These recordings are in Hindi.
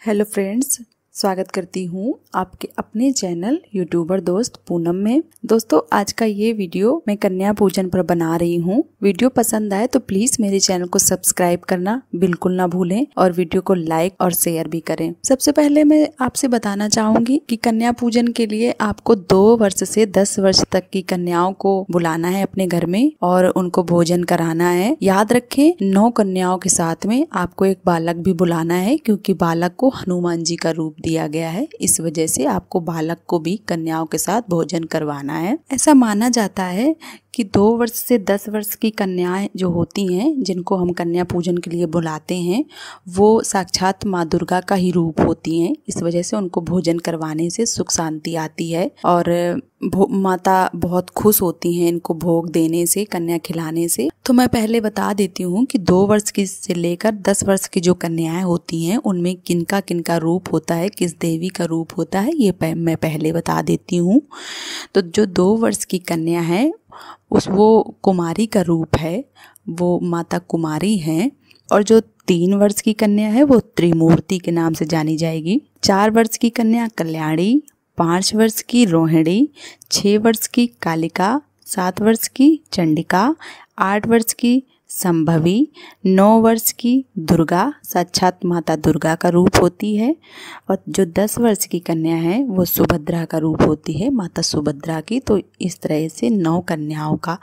hello friends स्वागत करती हूँ आपके अपने चैनल यूट्यूबर दोस्त पूनम में दोस्तों आज का ये वीडियो मैं कन्या पूजन पर बना रही हूँ वीडियो पसंद आए तो प्लीज मेरे चैनल को सब्सक्राइब करना बिल्कुल ना भूलें और वीडियो को लाइक और शेयर भी करें सबसे पहले मैं आपसे बताना चाहूंगी कि कन्या पूजन के लिए आपको दो वर्ष से दस वर्ष तक की कन्याओं को बुलाना है अपने घर में और उनको भोजन कराना है याद रखे नौ कन्याओं के साथ में आपको एक बालक भी बुलाना है क्यूँकी बालक को हनुमान जी का रूप दिया दिया गया है इस वजह से आपको बालक को भी कन्याओं के साथ भोजन करवाना है ऐसा माना जाता है कि दो वर्ष से दस वर्ष की कन्याएं जो होती हैं जिनको हम कन्या पूजन के लिए बुलाते हैं वो साक्षात माँ दुर्गा का ही रूप होती हैं इस वजह से उनको भोजन करवाने से सुख शांति आती है और माता बहुत खुश होती हैं इनको भोग देने से कन्या खिलाने से तो मैं पहले बता देती हूँ कि दो वर्ष की से लेकर दस वर्ष की जो कन्याएं होती हैं उनमें किनका किनका रूप होता है किस देवी का रूप होता है ये मैं पहले बता देती हूँ तो जो दो वर्ष की कन्या है उस वो कुमारी का रूप है वो माता कुमारी हैं और जो तीन वर्ष की कन्या है वो त्रिमूर्ति के नाम से जानी जाएगी चार वर्ष की कन्या कल्याणी पाँच वर्ष की रोहिणी छः वर्ष की कालिका सात वर्ष की चंडिका आठ वर्ष की संभवी नौ वर्ष की दुर्गा साक्षात माता दुर्गा का रूप होती है और जो दस वर्ष की कन्या है वो सुभद्रा का रूप होती है माता सुभद्रा की तो इस तरह से नौ कन्याओं का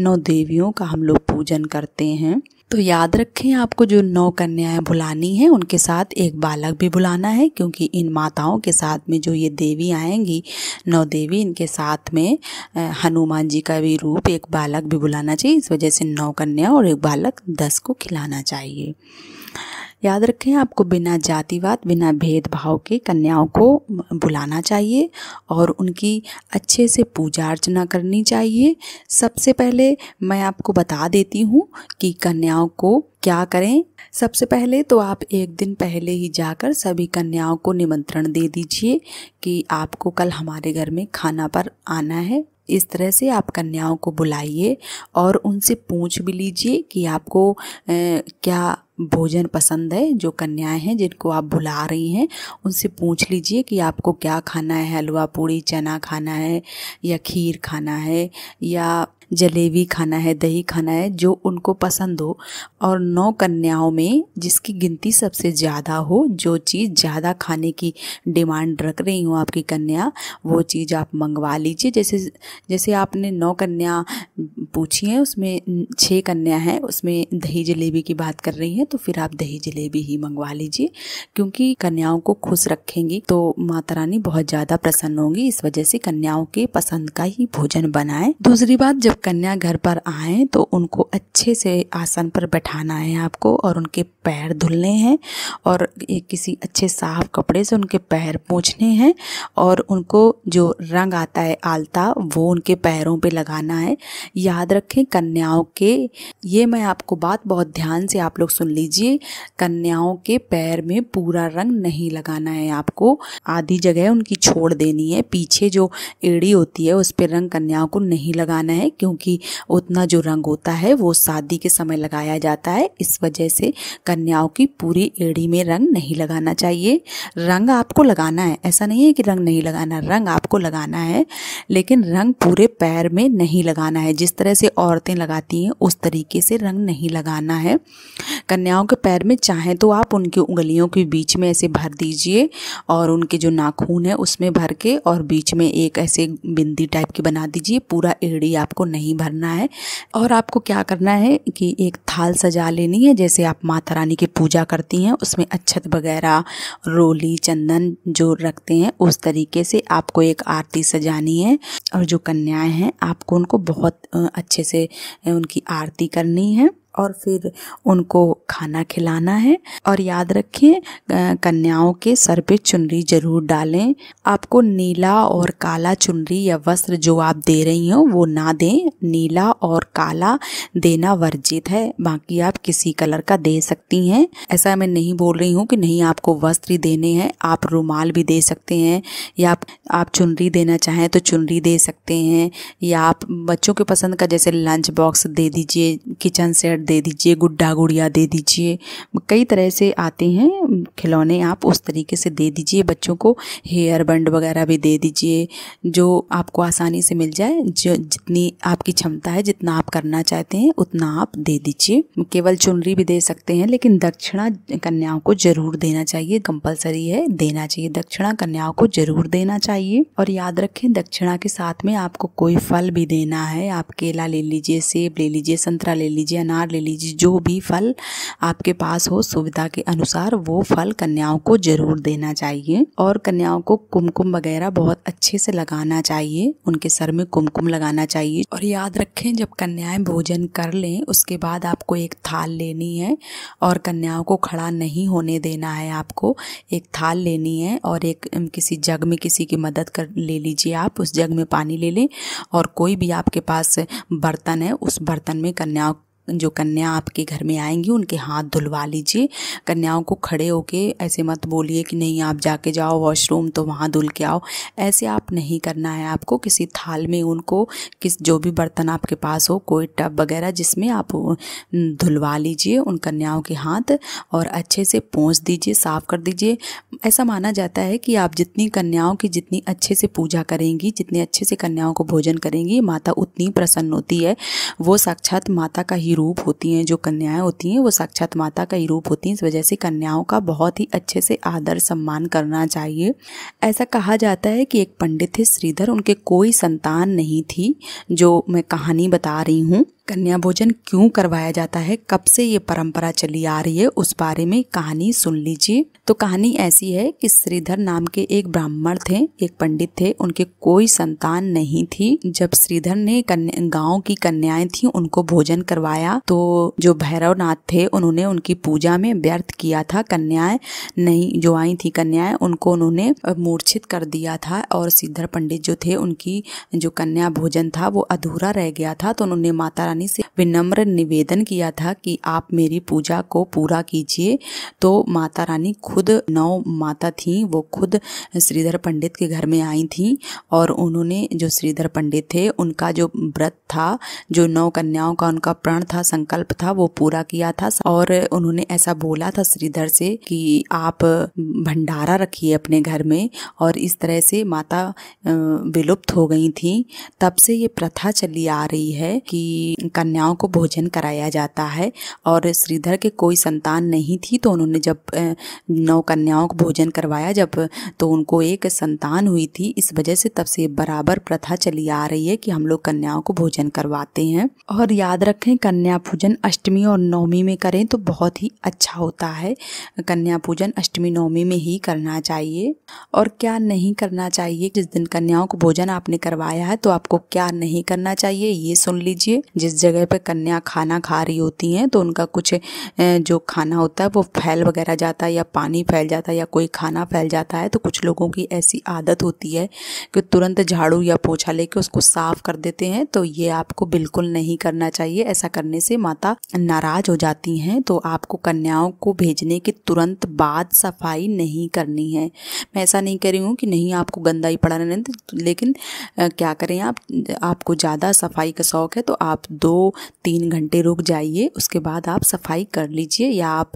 नौ देवियों का हम लोग पूजन करते हैं तो याद रखें आपको जो नौ कन्याएं भुलानी हैं उनके साथ एक बालक भी बुलाना है क्योंकि इन माताओं के साथ में जो ये देवी आएंगी नौ देवी इनके साथ में हनुमान जी का भी रूप एक बालक भी बुलाना चाहिए इस वजह से नौ कन्या और एक बालक दस को खिलाना चाहिए याद रखें आपको बिना जातिवाद बिना भेदभाव के कन्याओं को बुलाना चाहिए और उनकी अच्छे से पूजा अर्चना करनी चाहिए सबसे पहले मैं आपको बता देती हूँ कि कन्याओं को क्या करें सबसे पहले तो आप एक दिन पहले ही जाकर सभी कन्याओं को निमंत्रण दे दीजिए कि आपको कल हमारे घर में खाना पर आना है इस तरह से आप कन्याओं को बुलाइए और उनसे पूछ भी लीजिए कि आपको ए, क्या भोजन पसंद है जो कन्याएं हैं जिनको आप बुला रही हैं उनसे पूछ लीजिए कि आपको क्या खाना है हलवा पूड़ी चना खाना है या खीर खाना है या जलेबी खाना है दही खाना है जो उनको पसंद हो और नौ कन्याओं में जिसकी गिनती सबसे ज़्यादा हो जो चीज़ ज़्यादा खाने की डिमांड रख रही हो आपकी कन्या वो चीज़ आप मंगवा लीजिए जैसे जैसे आपने नौ कन्या पूछी है उसमें छः कन्या है उसमें दही जलेबी की बात कर रही हैं तो फिर आप दही जलेबी ही मंगवा लीजिए क्योंकि कन्याओं को खुश रखेंगी तो माता रानी बहुत ज़्यादा प्रसन्न होंगी इस वजह से कन्याओं के पसंद का ही भोजन बनाएं दूसरी बात जब कन्या घर पर आएँ तो उनको अच्छे से आसन पर बैठाना है आपको और उनके पैर धुलने हैं और किसी अच्छे साफ कपड़े से उनके पैर पोंछने हैं और उनको जो रंग आता है आलता वो उनके पैरों पे लगाना है याद रखें कन्याओं के ये मैं आपको बात बहुत ध्यान से आप लोग सुन लीजिए कन्याओं के पैर में पूरा रंग नहीं लगाना है आपको आधी जगह उनकी छोड़ देनी है पीछे जो एड़ी होती है उस पर रंग कन्याओं को नहीं लगाना है क्यों क्योंकि उतना जो रंग होता है वो शादी के समय लगाया जाता है इस वजह से कन्याओं की पूरी एड़ी में रंग नहीं लगाना चाहिए रंग आपको लगाना है ऐसा नहीं है कि रंग नहीं लगाना रंग आपको लगाना है लेकिन रंग पूरे पैर में नहीं लगाना है जिस तरह से औरतें लगाती हैं उस तरीके से रंग नहीं लगाना है कन्याओं के पैर में चाहें तो आप उनकी उंगलियों के बीच में ऐसे भर दीजिए और उनके जो नाखून है उसमें भर के और बीच में एक ऐसे बिंदी टाइप की बना दीजिए पूरा एड़ी आपको नहीं भरना है और आपको क्या करना है कि एक थाल सजा लेनी है जैसे आप माता रानी की पूजा करती हैं उसमें अच्छत वगैरह रोली चंदन जो रखते हैं उस तरीके से आपको एक आरती सजानी है और जो कन्याएं हैं आपको उनको बहुत अच्छे से उनकी आरती करनी है और फिर उनको खाना खिलाना है और याद रखें कन्याओं के सर पे चुनरी जरूर डालें आपको नीला और काला चुनरी या वस्त्र जो आप दे रही हो वो ना दें नीला और काला देना वर्जित है बाकी आप किसी कलर का दे सकती हैं ऐसा मैं नहीं बोल रही हूँ कि नहीं आपको वस्त्र देने हैं आप रुमाल भी दे सकते हैं या आप, आप चुनरी देना चाहें तो चुनरी दे सकते हैं या आप बच्चों के पसंद का जैसे लंच बॉक्स दे दीजिए किचन सेट दे दीजिए गुड्डा गुड़िया दे दीजिए कई तरह से आते हैं खिलौने आप उस तरीके से दे दीजिए बच्चों को हेयर बंड वगैरह भी दे दीजिए जो आपको आसानी से मिल जाए जो जितनी आपकी क्षमता है जितना आप करना चाहते हैं उतना आप दे दीजिए केवल चुनरी भी दे सकते हैं लेकिन दक्षिणा कन्याओं को जरूर देना चाहिए कंपल्सरी है देना चाहिए दक्षिणा कन्याओं को जरूर देना चाहिए और याद रखें दक्षिणा के साथ में आपको कोई फल भी देना है आप केला ले लीजिए सेब ले लीजिए संतरा ले लीजिए अनार ले लीजिए जो भी फल आपके पास हो सुविधा के अनुसार वो फल कन्याओं को जरूर देना चाहिए और कन्याओं को कुमकुम वगैरह बहुत अच्छे से लगाना चाहिए उनके सर में कुमकुम लगाना चाहिए और याद रखें जब कन्याएं भोजन कर लें उसके बाद आपको एक थाल लेनी है और कन्याओं को खड़ा नहीं होने देना है आपको एक थाल लेनी है और एक किसी जग में किसी की मदद कर ले लीजिए आप उस जग में पानी ले लें और कोई भी आपके पास बर्तन है उस बर्तन में कन्याओं जो कन्या आपके घर में आएंगी उनके हाथ धुलवा लीजिए कन्याओं को खड़े होके ऐसे मत बोलिए कि नहीं आप जाके जाओ वॉशरूम तो वहाँ धुल के आओ ऐसे आप नहीं करना है आपको किसी थाल में उनको किस जो भी बर्तन आपके पास हो कोई टब वगैरह जिसमें आप धुलवा लीजिए उन कन्याओं के हाथ और अच्छे से पोंछ दीजिए साफ़ कर दीजिए ऐसा माना जाता है कि आप जितनी कन्याओं की जितनी अच्छे से पूजा करेंगी जितने अच्छे से कन्याओं को भोजन करेंगी माता उतनी प्रसन्न होती है वो साक्षात माता का ही ही रूप होती हैं जो कन्याएं होती हैं वो साक्षात माता का ही रूप होती हैं इस वजह से कन्याओं का बहुत ही अच्छे से आदर सम्मान करना चाहिए ऐसा कहा जाता है कि एक पंडित थे श्रीधर उनके कोई संतान नहीं थी जो मैं कहानी बता रही हूँ कन्या भोजन क्यों करवाया जाता है कब से ये परंपरा चली आ रही है उस बारे में कहानी सुन लीजिए तो कहानी ऐसी है कि श्रीधर नाम के एक ब्राह्मण थे एक पंडित थे उनके कोई संतान नहीं थी जब श्रीधर ने गांव की कन्याएं थी उनको भोजन करवाया तो जो भैरवनाथ थे उन्होंने उनकी पूजा में व्यर्थ किया था कन्याएं नहीं जो आई थी कन्याएं उनको उन्होंने मूर्छित कर दिया था और श्रीधर पंडित जो थे उनकी जो कन्या भोजन था वो अधूरा रह गया था तो उन्होंने माता रानी रानी से विनम्र निवेदन किया था कि आप मेरी पूजा को पूरा कीजिए तो माता रानी खुद नौ माता थी वो खुद श्रीधर पंडित के घर में आई थी और उन्होंने जो श्रीधर पंडित थे उनका जो व्रत था जो नौ कन्याओं का उनका प्रण था संकल्प था वो पूरा किया था और उन्होंने ऐसा बोला था श्रीधर से कि आप भंडारा रखिए अपने घर में और इस तरह से माता विलुप्त हो गई थी तब से ये प्रथा चली आ रही है कि कन्याओं को भोजन कराया जाता है और श्रीधर के कोई संतान नहीं थी तो उन्होंने जब नौ कन्याओं को भोजन करवाया जब तो उनको एक संतान हुई थी इस वजह से तब से बराबर प्रथा चली आ रही है कि हम लोग कन्याओं को भोजन करवाते हैं और याद रखें कन्या पूजन अष्टमी और नवमी में करें तो बहुत ही अच्छा होता है कन्या पूजन अष्टमी नवमी में ही करना चाहिए और क्या नहीं करना चाहिए जिस दिन कन्याओं को भोजन आपने करवाया है तो आपको क्या नहीं करना चाहिए ये सुन लीजिए जिस जिस जगह पे कन्या खाना खा रही होती हैं तो उनका कुछ जो खाना होता है वो फैल वगैरह जाता है या पानी फैल जाता है या कोई खाना फैल जाता है तो कुछ लोगों की ऐसी आदत होती है कि तुरंत झाड़ू या पोछा लेके उसको साफ़ कर देते हैं तो ये आपको बिल्कुल नहीं करना चाहिए ऐसा करने से माता नाराज़ हो जाती हैं तो आपको कन्याओं को भेजने के तुरंत बाद सफाई नहीं करनी है मैं ऐसा नहीं कह रही हूँ कि नहीं आपको गंदा ही पड़ा रहने लेकिन क्या करें आप आपको ज़्यादा सफाई का शौक़ है तो आप दो तीन घंटे रुक जाइए उसके बाद आप सफाई कर लीजिए या आप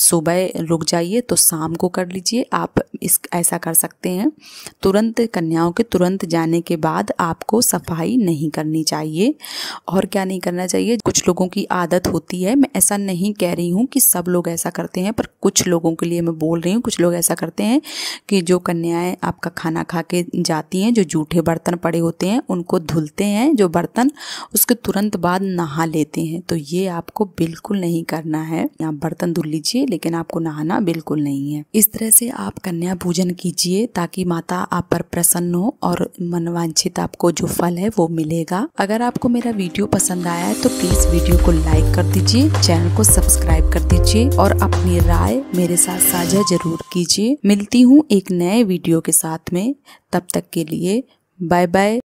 सुबह रुक जाइए तो शाम को कर लीजिए आप इस ऐसा कर सकते हैं तुरंत कन्याओं के तुरंत जाने के बाद आपको सफाई नहीं करनी चाहिए और क्या नहीं करना चाहिए कुछ लोगों की आदत होती है मैं ऐसा नहीं कह रही हूँ कि सब लोग ऐसा करते हैं पर कुछ लोगों के लिए मैं बोल रही हूँ कुछ लोग ऐसा करते हैं कि जो कन्याएं आपका खाना खा के जाती हैं जो जूठे बर्तन पड़े होते हैं उनको धुलते हैं जो बर्तन उसके तुरंत तुरंत बाद नहा लेते हैं तो ये आपको बिल्कुल नहीं करना है आप बर्तन धुल लीजिए लेकिन आपको नहाना बिल्कुल नहीं है इस तरह से आप कन्या पूजन कीजिए ताकि माता आप पर प्रसन्न हो और मनवांछित आपको जो फल है वो मिलेगा अगर आपको मेरा वीडियो पसंद आया है तो प्लीज वीडियो को लाइक कर दीजिए चैनल को सब्सक्राइब कर दीजिए और अपनी राय मेरे साथ साझा जरूर कीजिए मिलती हूँ एक नए वीडियो के साथ में तब तक के लिए बाय बाय